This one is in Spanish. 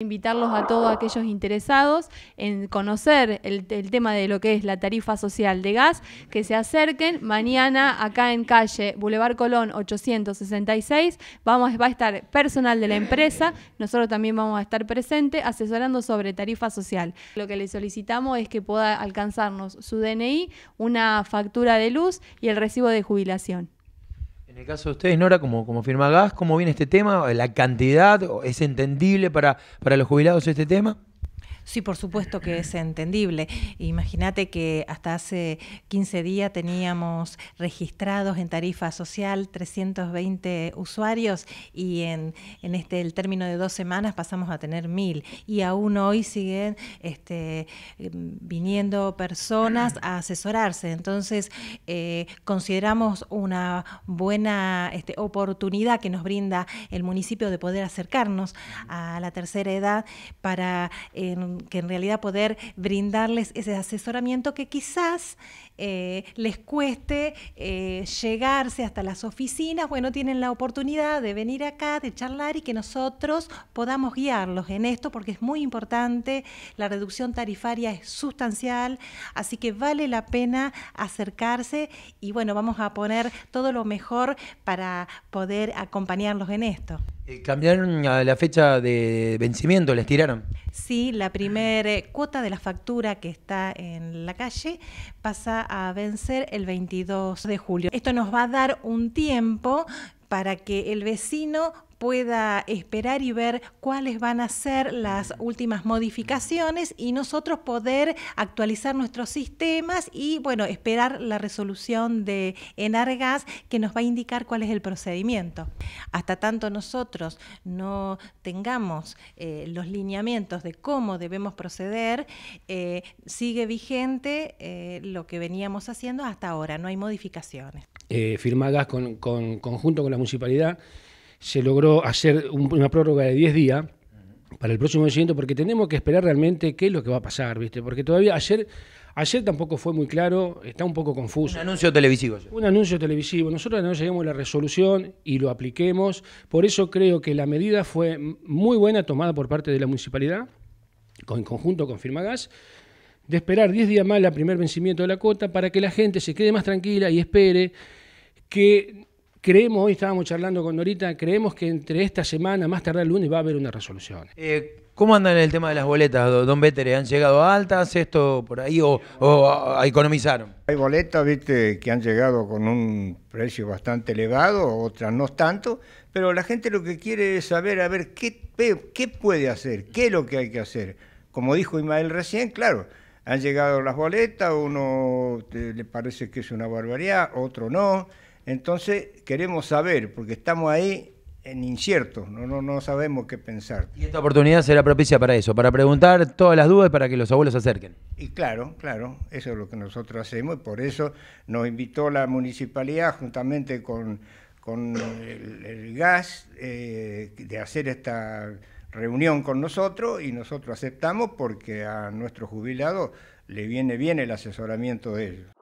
invitarlos a todos aquellos interesados en conocer el, tema de lo que es la tarifa social de gas, que se acerquen mañana acá en calle Boulevard Colón 866. Vamos, va a estar personal de la empresa, nosotros también vamos a estar presentes asesorando sobre tarifa social. Lo que le solicitamos es que pueda alcanzarnos su DNI, una factura de luz y el recibo de jubilación. En el caso de ustedes, Nora, como, como firma Gas, ¿cómo viene este tema? ¿La cantidad? ¿Es entendible para, para los jubilados este tema? Sí, por supuesto que es entendible. Imagínate que hasta hace 15 días teníamos registrados en tarifa social 320 usuarios y en, en este el término de dos semanas pasamos a tener mil y aún hoy siguen este, em, viniendo personas a asesorarse. Entonces, eh, consideramos una buena este, oportunidad que nos brinda el municipio de poder acercarnos a la tercera edad para... Em, que en realidad poder brindarles ese asesoramiento que quizás eh, les cueste eh, llegarse hasta las oficinas, bueno, tienen la oportunidad de venir acá, de charlar y que nosotros podamos guiarlos en esto porque es muy importante, la reducción tarifaria es sustancial, así que vale la pena acercarse y bueno, vamos a poner todo lo mejor para poder acompañarlos en esto. Eh, ¿Cambiaron la fecha de vencimiento? ¿Les tiraron? Sí, la primera la primera eh, cuota de la factura que está en la calle pasa a vencer el 22 de julio. Esto nos va a dar un tiempo para que el vecino pueda esperar y ver cuáles van a ser las últimas modificaciones y nosotros poder actualizar nuestros sistemas y, bueno, esperar la resolución de Enargas que nos va a indicar cuál es el procedimiento. Hasta tanto nosotros no tengamos eh, los lineamientos de cómo debemos proceder, eh, sigue vigente eh, lo que veníamos haciendo hasta ahora, no hay modificaciones. firmadas con, conjunto con la municipalidad se logró hacer una prórroga de 10 días para el próximo vencimiento, porque tenemos que esperar realmente qué es lo que va a pasar, ¿viste? Porque todavía ayer, ayer tampoco fue muy claro, está un poco confuso. Un anuncio televisivo. Un anuncio televisivo. Nosotros no llegamos a la resolución y lo apliquemos. Por eso creo que la medida fue muy buena tomada por parte de la municipalidad, en conjunto con Firmagas, de esperar 10 días más al primer vencimiento de la cuota para que la gente se quede más tranquila y espere que Creemos, hoy estábamos charlando con Norita, creemos que entre esta semana, más tarde el lunes, va a haber una resolución. Eh, ¿Cómo andan el tema de las boletas, don Betere? ¿Han llegado altas esto por ahí o, o economizaron? Hay boletas, viste, que han llegado con un precio bastante elevado, otras no tanto, pero la gente lo que quiere es saber, a ver, qué, qué puede hacer, qué es lo que hay que hacer. Como dijo Imael recién, claro, han llegado las boletas, uno eh, le parece que es una barbaridad, otro no. Entonces queremos saber, porque estamos ahí en incierto, no, no, no sabemos qué pensar. Y esta oportunidad será propicia para eso, para preguntar todas las dudas para que los abuelos se acerquen. Y claro, claro, eso es lo que nosotros hacemos y por eso nos invitó la municipalidad juntamente con, el, gas eh, de hacer esta reunión con nosotros y nosotros aceptamos porque a nuestro jubilado le viene bien el asesoramiento de ellos.